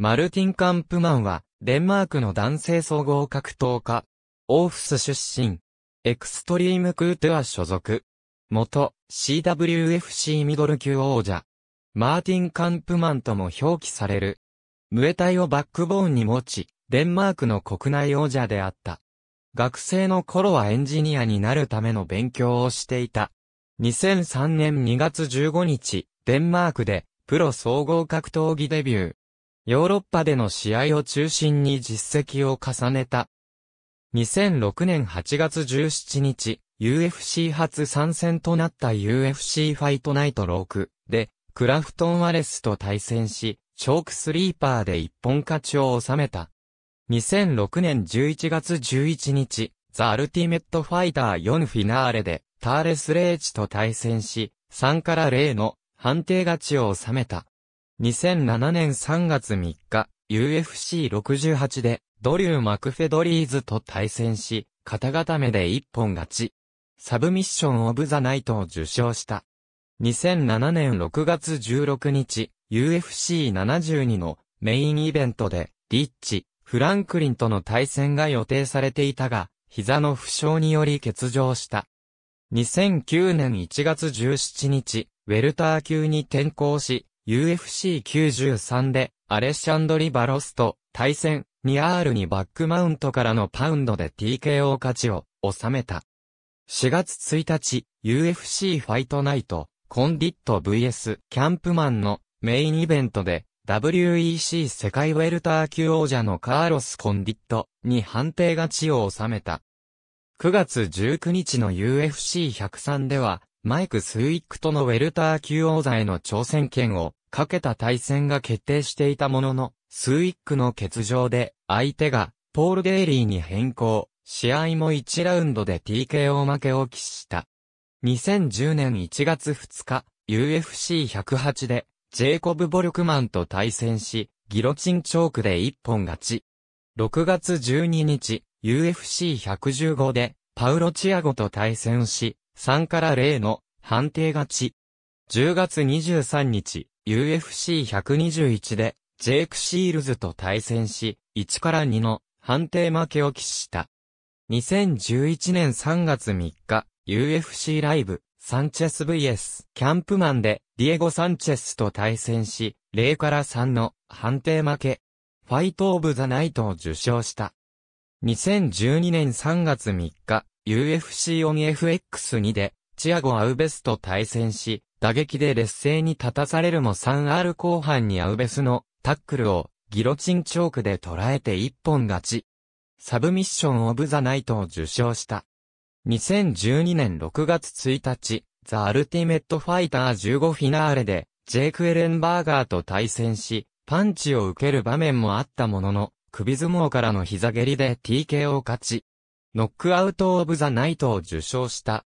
マルティン・カンプマンは、デンマークの男性総合格闘家。オーフス出身。エクストリームクートゥア所属。元、CWFC ミドル級王者。マーティン・カンプマンとも表記される。ムエタイをバックボーンに持ち、デンマークの国内王者であった。学生の頃はエンジニアになるための勉強をしていた。2003年2月15日、デンマークで、プロ総合格闘技デビュー。ヨーロッパでの試合を中心に実績を重ねた。2006年8月17日、UFC 初参戦となった UFC ファイトナイト6で、クラフトン・ワレスと対戦し、チョークスリーパーで一本勝ちを収めた。2006年11月11日、ザ・アルティメット・ファイター4フィナーレで、ターレス・レーチと対戦し、3から0の判定勝ちを収めた。2007年3月3日、UFC68 で、ドリュー・マクフェドリーズと対戦し、肩固めで一本勝ち。サブミッション・オブ・ザ・ナイトを受賞した。2007年6月16日、UFC72 のメインイベントで、リッチ、フランクリンとの対戦が予定されていたが、膝の負傷により欠場した。2009年1月17日、ウェルター級に転向し、UFC93 でアレシャンドリ・バロスと対戦、ニアールにバックマウントからのパウンドで TKO 勝ちを収めた。4月1日、UFC ファイトナイト、コンディット VS キャンプマンのメインイベントで WEC 世界ウェルター級王者のカーロス・コンディットに判定勝ちを収めた。9月19日の UFC103 では、マイク・スウィックとのウェルター級王座への挑戦権をかけた対戦が決定していたものの、スウイックの欠場で、相手が、ポール・デイリーに変更、試合も1ラウンドで TKO 負けを喫した。2010年1月2日、UFC108 で、ジェイコブ・ボルクマンと対戦し、ギロチンチョークで一本勝ち。6月12日、UFC115 で、パウロ・チアゴと対戦し、3から0の判定勝ち。10月23日、UFC121 で、ジェイク・シールズと対戦し、1から2の判定負けを喫した。2011年3月3日、UFC ライブ、サンチェス VS、キャンプマンで、ディエゴ・サンチェスと対戦し、0から3の判定負け、ファイト・オブ・ザ・ナイトを受賞した。2012年3月3日、UFC オン FX2 で、チアゴ・アウベスと対戦し、打撃で劣勢に立たされるも 3R 後半にアウベスのタックルをギロチンチョークで捉えて一本勝ち。サブミッションオブザナイトを受賞した。2012年6月1日、ザ・アルティメット・ファイター15フィナーレで、ジェイク・エレンバーガーと対戦し、パンチを受ける場面もあったものの、首相撲からの膝蹴りで TK を勝ち、ノックアウト・オブ・ザ・ナイトを受賞した。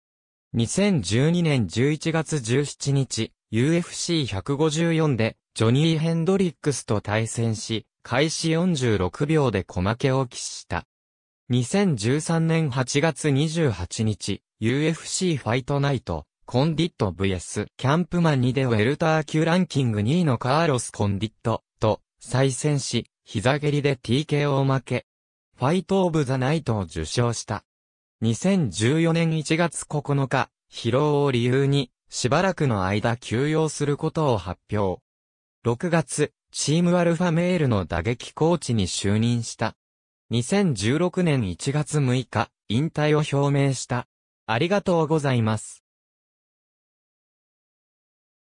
2012年11月17日、UFC154 で、ジョニー・ヘンドリックスと対戦し、開始46秒で小負けを喫した。2013年8月28日、UFC ファイトナイト、コンディット VS キャンプマン2でウェルター級ランキング2位のカーロス・コンディットと再戦し、膝蹴りで TKO 負け、ファイト・オブ・ザ・ナイトを受賞した。2014年1月9日、疲労を理由に、しばらくの間休養することを発表。6月、チームアルファメールの打撃コーチに就任した。2016年1月6日、引退を表明した。ありがとうございます。